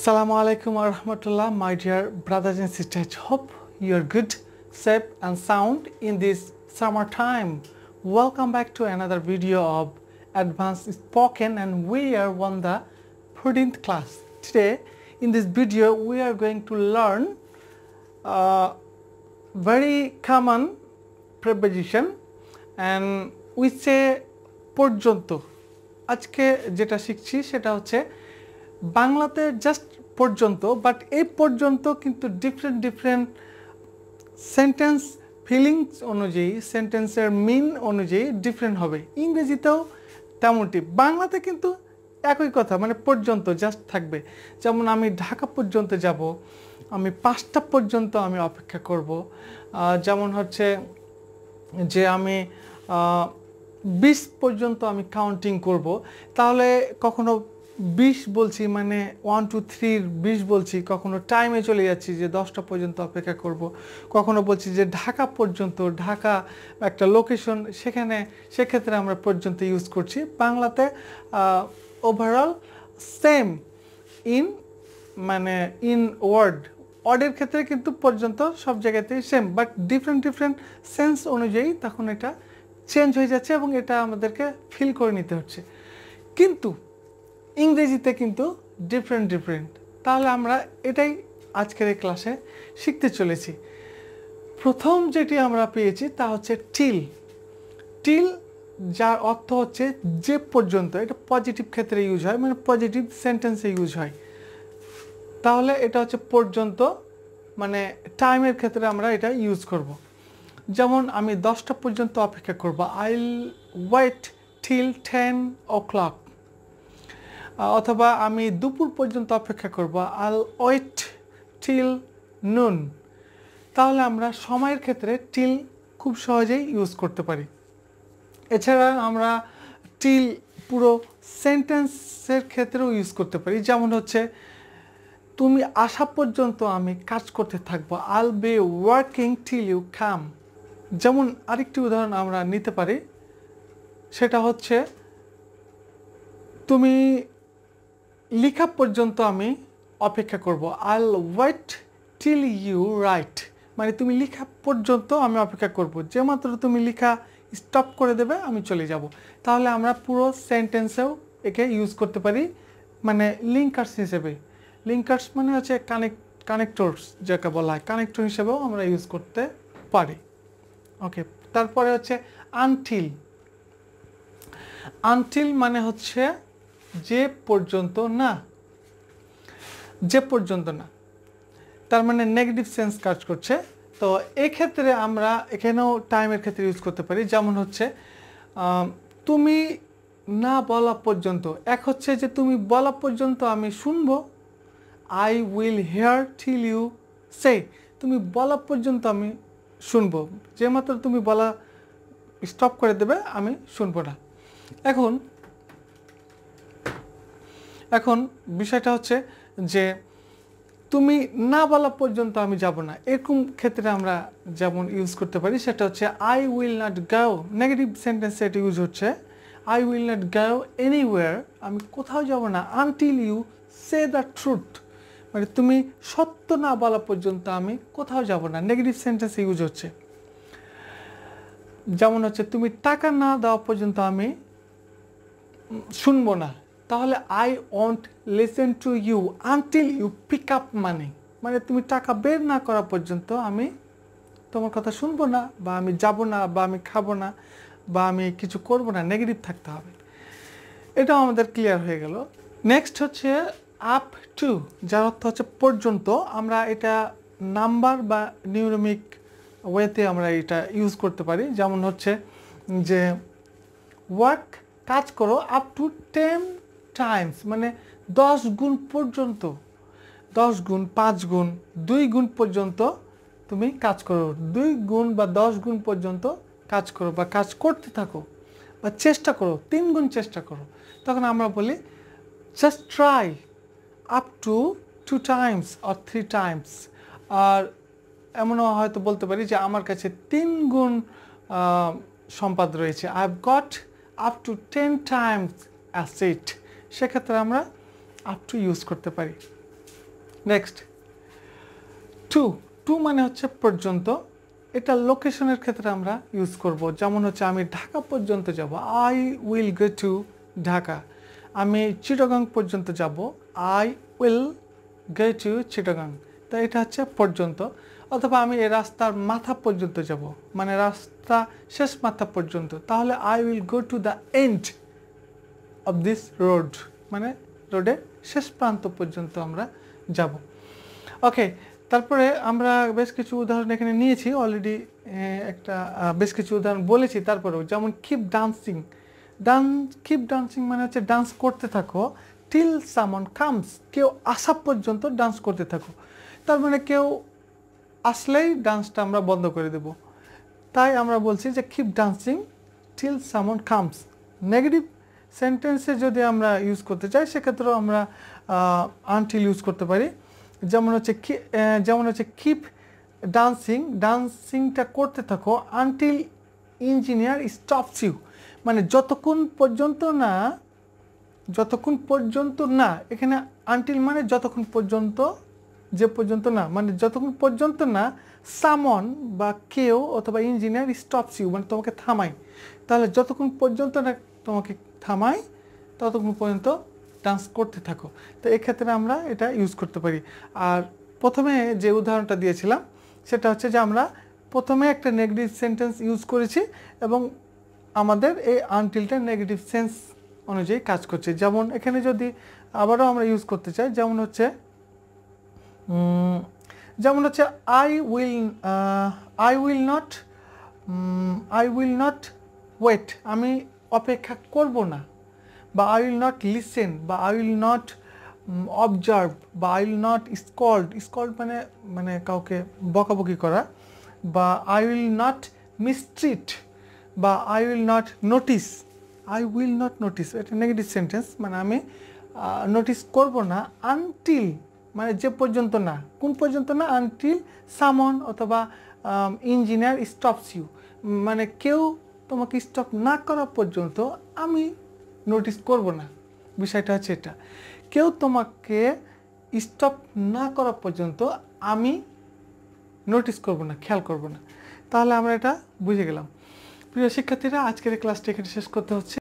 Assalamu alaikum wa rahmatullah, my dear brothers and sisters. Hope you are good, safe and sound in this summer time. Welcome back to another video of Advanced Spoken and we are on the 14th class. Today, in this video, we are going to learn uh, very common preposition and we say পর্যন্ত আজকে যেটা শিখছি সেটা হচ্ছে বাংলাতে just পর্যন্ত but এই পর্যন্ত কিন্তু ডিফারেন্ট ডিফারেন্ট সেন্টেন্স ফিলিংস অনুযায়ী সেন্টেন্সের মিন অনুযায়ী ডিফারেন্ট হবে ইংরেজিতেও তেমনটি বাংলাতে কিন্তু একই কথা মানে পর্যন্ত জাস্ট থাকবে যেমন আমি ঢাকা পর্যন্ত যাব আমি পাঁচটা পর্যন্ত আমি অপেক্ষা করব যেমন হচ্ছে যে আমি বিশ পর্যন্ত আমি কাউন্টিং করব তাহলে কখনো বিশ বলছি মানে ওয়ান টু থ্রির বিশ বলছি কখনো টাইমে চলে যাচ্ছি যে দশটা পর্যন্ত অপেক্ষা করব। কখনো বলছি যে ঢাকা পর্যন্ত ঢাকা একটা লোকেশন সেখানে সেক্ষেত্রে আমরা পর্যন্ত ইউজ করছি বাংলাতে ওভারঅল সেম ইন মানে ইন ওয়ার্ড ওয়ার্ডের ক্ষেত্রে কিন্তু পর্যন্ত সব জায়গাতেই same but different different sense অনুযায়ী তখন এটা চেঞ্জ হয়ে যাচ্ছে এবং এটা আমাদেরকে ফিল করে নিতে হচ্ছে কিন্তু ইংরেজিতে কিন্তু ডিফারেন্ট ডিফারেন্ট তাহলে আমরা এটাই আজকের এই ক্লাসে শিখতে চলেছি প্রথম যেটি আমরা পেয়েছি তা হচ্ছে টিল টিল যার অর্থ হচ্ছে যে পর্যন্ত এটা পজিটিভ ক্ষেত্রে ইউজ হয় মানে পজিটিভ সেন্টেন্সে ইউজ হয় তাহলে এটা হচ্ছে পর্যন্ত মানে টাইমের ক্ষেত্রে আমরা এটা ইউজ করব। যেমন আমি দশটা পর্যন্ত অপেক্ষা করব I'll wait till ten o'clock অথবা আমি দুপুর পর্যন্ত অপেক্ষা করব আল ওয়েট টিল নুন তাহলে আমরা সময়ের ক্ষেত্রে টিল খুব সহজেই ইউজ করতে পারি এছাড়া আমরা টিল পুরো সেন্টেন্সের ক্ষেত্রেও ইউজ করতে পারি যেমন হচ্ছে তুমি আসা পর্যন্ত আমি কাজ করতে থাকবো I'll be working till you come যেমন আরেকটি উদাহরণ আমরা নিতে পারি সেটা হচ্ছে তুমি লেখা পর্যন্ত আমি অপেক্ষা করব I'll wait till you right মানে তুমি লেখা পর্যন্ত আমি অপেক্ষা করব যে মাত্র তুমি লেখা স্টপ করে দেবে আমি চলে যাব তাহলে আমরা পুরো সেন্টেন্সেও একে ইউজ করতে পারি মানে লিঙ্কার্স হিসেবে লিঙ্কার্স মানে হচ্ছে কানেক্ট কানেক্টরস যাকে বলা হয় কানেক্টর হিসেবেও আমরা ইউজ করতে পারি ওকে তারপরে হচ্ছে আনটিল আনটিল মানে হচ্ছে যে পর্যন্ত না যে পর্যন্ত না তার মানে নেগেটিভ সেন্স কাজ করছে তো এক্ষেত্রে আমরা এখানেও টাইমের ক্ষেত্রে ইউজ করতে পারি যেমন হচ্ছে তুমি না বলা পর্যন্ত এক হচ্ছে যে তুমি বলা পর্যন্ত আমি শুনবো I will hear till you say তুমি বলা পর্যন্ত আমি শুনবো যে মাত্র তুমি বলা স্টপ করে দেবে আমি শুনবো না এখন এখন বিষয়টা হচ্ছে যে তুমি না বলা পর্যন্ত আমি যাব না এরকম ক্ষেত্রে আমরা যেমন ইউজ করতে পারি সেটা হচ্ছে I will not go negative সেন্টেন্সে এটা ইউজ হচ্ছে I will not go anywhere আমি কোথাও যাব না until you say the truth মানে তুমি সত্য না বলা পর্যন্ত আমি কোথাও যাব না নেগেটিভ সেন্টেন্স ইউজ হচ্ছে যেমন হচ্ছে তুমি টাকা না দেওয়া পর্যন্ত আমি শুনবো না তাহলে I won't listen to you until you pick up money মানে তুমি টাকা বের না করা পর্যন্ত আমি তোমার কথা শুনবো না বা আমি যাব না বা আমি খাবো না বা আমি কিছু করব না নেগেটিভ থাকতে হবে এটাও আমাদের ক্লিয়ার হয়ে গেল নেক্সট হচ্ছে আপ টু যার অর্থ হচ্ছে পর্যন্ত আমরা এটা নাম্বার বা নিউরমিক ওয়েতে আমরা এটা ইউজ করতে পারি যেমন হচ্ছে যে ওয়ার্ক কাজ করো আপ টু টেন টাইমস মানে দশ গুণ পর্যন্ত দশ গুণ পাঁচ গুণ দুই গুণ পর্যন্ত তুমি কাজ করো দুই গুণ বা দশ গুণ পর্যন্ত কাজ করো বা কাজ করতে থাকো বা চেষ্টা করো তিন গুণ চেষ্টা করো তখন আমরা বলি just try up to two times or three times আর এমনও হয়তো বলতে পারি যে আমার কাছে তিন গুণ সম্পাদ রয়েছে I have got up to ten times asset সেক্ষেত্রে আমরা আপ টু ইউজ করতে পারি নেক্সট টু টু মানে হচ্ছে পর্যন্ত এটা লোকেশনের ক্ষেত্রে আমরা ইউজ করব যেমন হচ্ছে আমি ঢাকা পর্যন্ত যাব I will go to Dhaka আমি চিটাগাং পর্যন্ত যাব I will go to Chittagong তা এটা হচ্ছে পর্যন্ত অথবা আমি এই রাস্তার মাথা পর্যন্ত যাব মানে রাস্তা শেষ মাথা পর্যন্ত তাহলে I will go to the end of this road মানে রোডের শেষ প্রান্ত পর্যন্ত আমরা যাব ওকে তারপরে আমরা বেশ কিছু উদাহরণ এখানে নিয়েছি অলরেডি একটা বেশ কিছু উদাহরণ বলেছি তারপরেও যেমন keep dancing done keep dancing মানে হচ্ছে ডান্স করতে থাকো টিল সামন কামস কেউ আসা পর্যন্ত ডান্স করতে থাকো তার মানে কেউ আসলেই ডান্সটা আমরা বন্ধ করে দেব তাই আমরা বলছি যে keep dancing till someone comes negative সেন্টেন্সে যদি আমরা ইউজ করতে চাই সেক্ষেত্রেও আমরা আনটিল ইউজ করতে পারি যেমন হচ্ছে যেমন হচ্ছে কিপ ডান্সিং ডান্সিংটা করতে থাকো আনটিল ইঞ্জিনিয়ার স্টপস ইউ মানে যতক্ষণ পর্যন্ত না যতক্ষণ পর্যন্ত না এখানে আনটিল মানে যতক্ষণ পর্যন্ত যে পর্যন্ত না মানে যতক্ষণ পর্যন্ত না সামন বা কেউ অথবা ইঞ্জিনিয়ার স্টপস ইউ মানে তোমাকে থামায় তাহলে যতক্ষণ পর্যন্ত না তোমাকে থামাই ততক্ষণ পর্যন্ত ডান্স করতে থাকো তো এক্ষেত্রে আমরা এটা ইউজ করতে পারি আর প্রথমে যে উদাহরণটা দিয়েছিলাম সেটা হচ্ছে যে আমরা প্রথমে একটা নেগেটিভ সেন্টেন্স ইউজ করেছি এবং আমাদের এই আনটিলটা নেগেটিভ সেন্স অনুযায়ী কাজ করছে যেমন এখানে যদি আবারও আমরা ইউজ করতে চাই যেমন হচ্ছে যেমন হচ্ছে I will I will not I will not wait আমি অপেক্ষা করব না বা আই উইল নট লিসেন বা আই উইল নট অবজার্ভ বা I will not scold scold মানে মানে কাউকে বকাবকি করা বা আই উইল নট মিস্ট্রিট বা I will not notice I will not notice এটা নেগেটিভ সেন্টেন্স মানে আমি নোটিস করব না আনটিল মানে যে পর্যন্ত না কোন পর্যন্ত না আনটিল সামন অথবা ইঞ্জিনিয়ার স্টপস ইউ মানে কেউ তোমাকে স্টপ না করা পর্যন্ত আমি নোটিস করব না বিষয়টা হচ্ছে এটা কেউ তোমাকে স্টপ না করা পর্যন্ত আমি নোটিস করব না খেয়াল করব না তাহলে আমরা এটা বুঝে গেলাম প্রিয় শিক্ষার্থীরা আজকের এই ক্লাসটি এখানে শেষ করতে হচ্ছে